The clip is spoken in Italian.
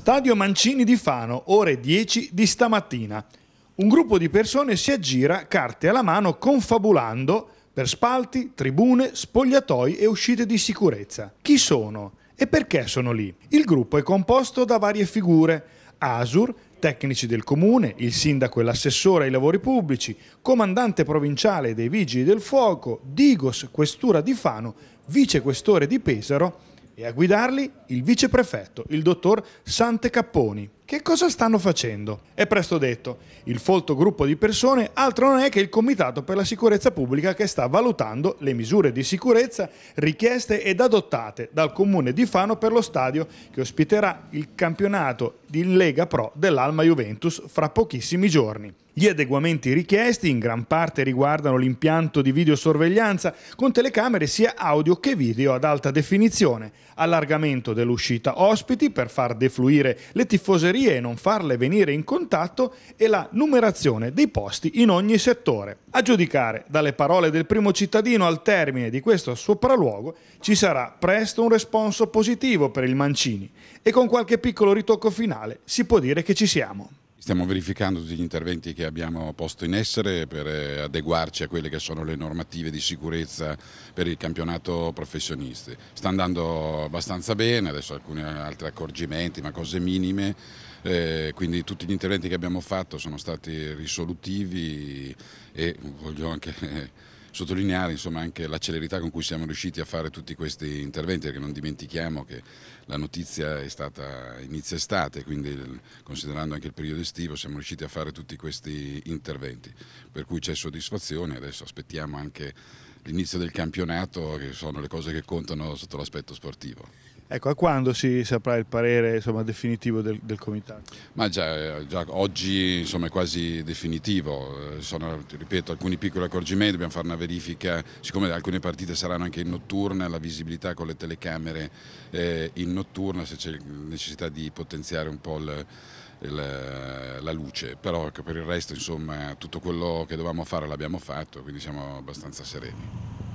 Stadio Mancini di Fano, ore 10 di stamattina. Un gruppo di persone si aggira, carte alla mano, confabulando per spalti, tribune, spogliatoi e uscite di sicurezza. Chi sono e perché sono lì? Il gruppo è composto da varie figure. Asur, tecnici del comune, il sindaco e l'assessore ai lavori pubblici, comandante provinciale dei vigili del fuoco, Digos, questura di Fano, vicequestore di Pesaro e a guidarli il viceprefetto, il dottor Sante Capponi. Che cosa stanno facendo? È presto detto, il folto gruppo di persone altro non è che il Comitato per la Sicurezza Pubblica che sta valutando le misure di sicurezza richieste ed adottate dal Comune di Fano per lo stadio che ospiterà il campionato di Lega Pro dell'Alma Juventus fra pochissimi giorni. Gli adeguamenti richiesti in gran parte riguardano l'impianto di videosorveglianza con telecamere sia audio che video ad alta definizione, allargamento dell'uscita ospiti per far defluire le tifoserie e non farle venire in contatto e la numerazione dei posti in ogni settore. A giudicare dalle parole del primo cittadino al termine di questo sopralluogo ci sarà presto un responso positivo per il Mancini e con qualche piccolo ritocco finale si può dire che ci siamo. Stiamo verificando tutti gli interventi che abbiamo posto in essere per eh, adeguarci a quelle che sono le normative di sicurezza per il campionato professionisti. Sta andando abbastanza bene, adesso alcuni altri accorgimenti, ma cose minime, eh, quindi tutti gli interventi che abbiamo fatto sono stati risolutivi e voglio anche sottolineare insomma, anche la celerità con cui siamo riusciti a fare tutti questi interventi, perché non dimentichiamo che la notizia è stata inizio estate, quindi considerando anche il periodo estivo siamo riusciti a fare tutti questi interventi, per cui c'è soddisfazione, adesso aspettiamo anche l'inizio del campionato che sono le cose che contano sotto l'aspetto sportivo. Ecco, a quando si saprà il parere insomma, definitivo del, del, Comitato? Ma già, eh, già oggi insomma, è quasi definitivo, eh, sono ripeto, alcuni piccoli accorgimenti, dobbiamo fare una verifica, siccome alcune partite saranno anche in notturna, la visibilità con le telecamere eh, in notturna, se c'è necessità di potenziare un po' il, il, la luce, però per il resto insomma, tutto quello che dovevamo fare l'abbiamo fatto, quindi siamo abbastanza sereni.